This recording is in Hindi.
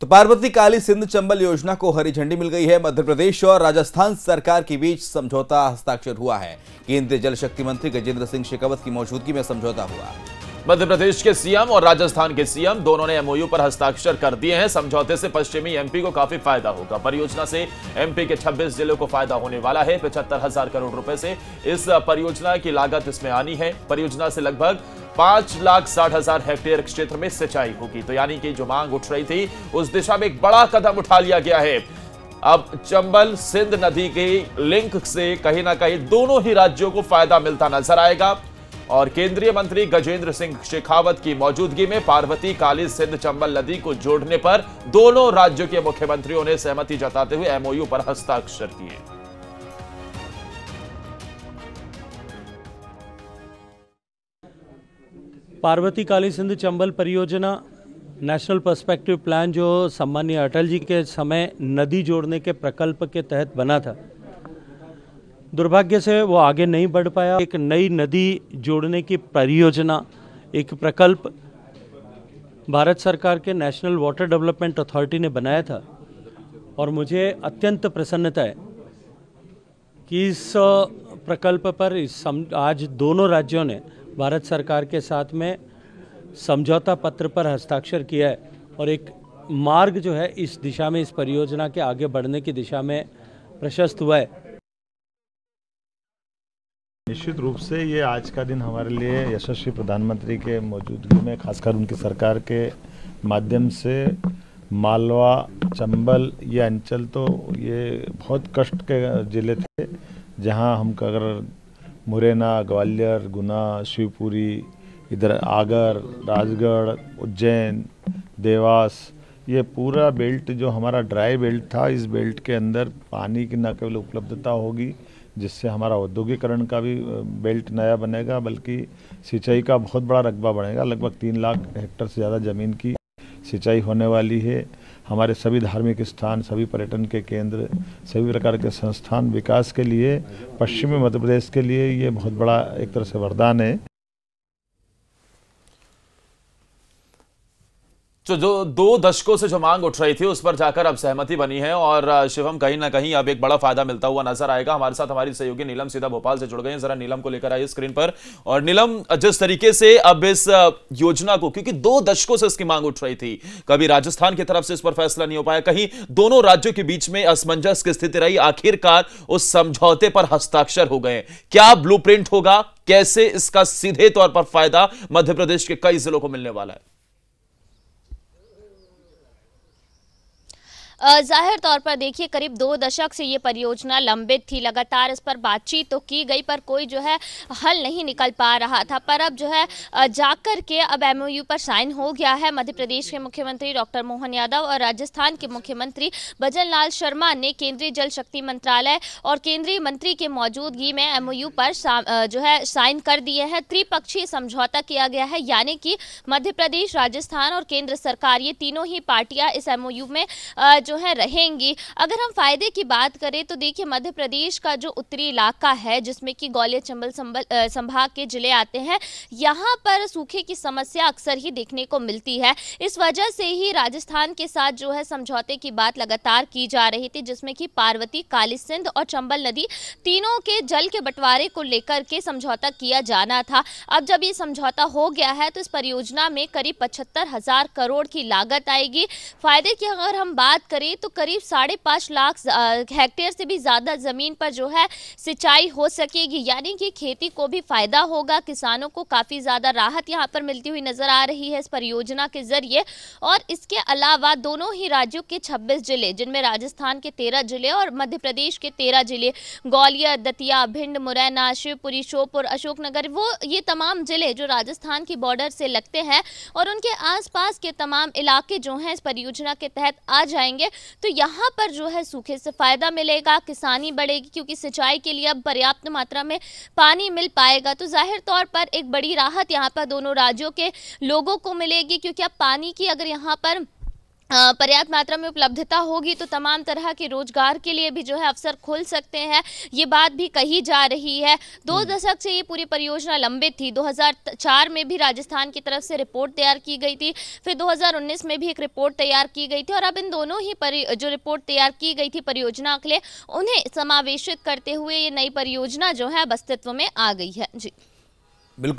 तो पार्वती काली सिंध चंबल योजना को हरी झंडी मिल गई है मध्य प्रदेश और राजस्थान सरकार के बीच समझौता हस्ताक्षर हुआ है केंद्रीय जल शक्ति मंत्री गजेंद्र सिंह शेखावत की मौजूदगी में समझौता हुआ मध्य प्रदेश के सीएम और राजस्थान के सीएम दोनों ने एमओयू पर हस्ताक्षर कर दिए हैं समझौते से पश्चिमी एमपी को काफी फायदा होगा परियोजना से एमपी के 26 जिलों को फायदा होने वाला है पचहत्तर हजार करोड़ रुपए से इस परियोजना की लागत इसमें आनी है परियोजना से लगभग पांच लाख साठ हजार हेक्टेयर क्षेत्र में सिंचाई होगी तो यानी कि जो मांग उठ रही थी उस दिशा में एक बड़ा कदम उठा लिया गया है अब चंबल सिंध नदी के लिंक से कहीं ना कहीं दोनों ही राज्यों को फायदा मिलता नजर आएगा और केंद्रीय मंत्री गजेंद्र सिंह शेखावत की मौजूदगी में पार्वती काली सिंध चंबल नदी को जोड़ने पर दोनों राज्यों के मुख्यमंत्रियों ने सहमति जताते हुए एमओयू पर हस्ताक्षर किए पार्वती काली सिंध चंबल परियोजना नेशनल पर्सपेक्टिव प्लान जो सम्मान्य अटल जी के समय नदी जोड़ने के प्रकल्प के तहत बना था दुर्भाग्य से वो आगे नहीं बढ़ पाया एक नई नदी जोड़ने की परियोजना एक प्रकल्प भारत सरकार के नेशनल वाटर डेवलपमेंट अथॉरिटी ने बनाया था और मुझे अत्यंत प्रसन्नता है कि इस प्रकल्प पर इस सम आज दोनों राज्यों ने भारत सरकार के साथ में समझौता पत्र पर हस्ताक्षर किया है और एक मार्ग जो है इस दिशा में इस परियोजना के आगे बढ़ने की दिशा में प्रशस्त हुआ है निश्चित रूप से ये आज का दिन हमारे लिए यशस्वी प्रधानमंत्री के मौजूदगी में खासकर उनकी सरकार के माध्यम से मालवा चंबल ये अंचल तो ये बहुत कष्ट के ज़िले थे जहां हम अगर मुरैना ग्वालियर गुना शिवपुरी इधर आगर राजगढ़ उज्जैन देवास ये पूरा बेल्ट जो हमारा ड्राई बेल्ट था इस बेल्ट के अंदर पानी की न केवल उपलब्धता होगी जिससे हमारा औद्योगिकरण का भी बेल्ट नया बनेगा बल्कि सिंचाई का बहुत बड़ा रकबा बढ़ेगा लगभग तीन लाख हेक्टर से ज़्यादा ज़मीन की सिंचाई होने वाली है हमारे सभी धार्मिक स्थान सभी पर्यटन के केंद्र सभी प्रकार के संस्थान विकास के लिए पश्चिमी मध्य प्रदेश के लिए ये बहुत बड़ा एक तरह से वरदान है जो तो जो दो दशकों से जो मांग उठ रही थी उस पर जाकर अब सहमति बनी है और शिवम कहीं ना कहीं अब एक बड़ा फायदा मिलता हुआ नजर आएगा हमारे साथ हमारी सहयोगी नीलम सीधा भोपाल से जुड़ गए हैं जरा नीलम को लेकर आइए स्क्रीन पर और नीलम जिस तरीके से अब इस योजना को क्योंकि दो दशकों से इसकी मांग उठ रही थी कभी राजस्थान की तरफ से इस पर फैसला नहीं हो पाया कहीं दोनों राज्यों के बीच में असमंजस की स्थिति रही आखिरकार उस समझौते पर हस्ताक्षर हो गए क्या ब्लू होगा कैसे इसका सीधे तौर पर फायदा मध्य प्रदेश के कई जिलों को मिलने वाला है जाहिर तौर पर देखिए करीब दो दशक से ये परियोजना लंबित थी लगातार इस पर बातचीत तो की गई पर कोई जो है हल नहीं निकल पा रहा था पर अब जो है जाकर के अब एमओयू पर साइन हो गया है मध्य प्रदेश के मुख्यमंत्री डॉक्टर मोहन यादव और राजस्थान के मुख्यमंत्री भजन लाल शर्मा ने केंद्रीय जल शक्ति मंत्रालय और केंद्रीय मंत्री के मौजूदगी में एम पर जो है साइन कर दिए हैं त्रिपक्षीय समझौता किया गया है यानी कि मध्य प्रदेश राजस्थान और केंद्र सरकार ये तीनों ही पार्टियां इस एमओयू में जो है रहेंगी अगर हम फायदे की बात करें तो देखिए मध्य प्रदेश का जो उत्तरी इलाका है जिसमें कि ग्वालियर चंबल संभाग के जिले आते हैं यहाँ पर सूखे की समस्या अक्सर ही देखने को मिलती है इस वजह से ही राजस्थान के साथ जो है समझौते की बात लगातार की जा रही थी जिसमें कि पार्वती काली सिंध और चंबल नदी तीनों के जल के बंटवारे को लेकर के समझौता किया जाना था अब जब ये समझौता हो गया है तो इस परियोजना में करीब पचहत्तर हजार करोड़ की लागत आएगी फायदे की अगर हम बात करें करें तो करीब साढ़े पाँच लाख हेक्टेयर से भी ज़्यादा ज़मीन पर जो है सिंचाई हो सकेगी यानी कि खेती को भी फ़ायदा होगा किसानों को काफ़ी ज़्यादा राहत यहाँ पर मिलती हुई नज़र आ रही है इस परियोजना के ज़रिए और इसके अलावा दोनों ही राज्यों के छब्बीस जिले जिनमें राजस्थान के तेरह जिले और मध्य प्रदेश के तेरह जिले ग्वालियर दतिया भिंड मुरैना शिवपुरी शोपुर अशोकनगर वो ये तमाम जिले जो राजस्थान की बॉर्डर से लगते हैं और उनके आसपास के तमाम इलाके जो हैं इस परियोजना के तहत आ जाएंगे चाहिए तो यहाँ पर जो है सूखे से फ़ायदा मिलेगा किसानी बढ़ेगी क्योंकि सिंचाई के लिए अब पर्याप्त मात्रा में पानी मिल पाएगा तो जाहिर तौर पर एक बड़ी राहत यहाँ पर दोनों राज्यों के लोगों को मिलेगी क्योंकि अब पानी की अगर यहाँ पर पर्याप्त मात्रा में उपलब्धता होगी तो तमाम तरह के रोजगार के लिए भी जो है अवसर खुल सकते हैं ये बात भी कही जा रही है दो हम्म। दशक से ये पूरी परियोजना लंबित थी 2004 में भी राजस्थान की तरफ से रिपोर्ट तैयार की गई थी फिर 2019 में भी एक रिपोर्ट तैयार की गई थी और अब इन दोनों ही जो रिपोर्ट तैयार की गई थी परियोजना के लिए उन्हें समावेशित करते हुए ये नई परियोजना जो है अस्तित्व में आ गई है जी बिल्कुल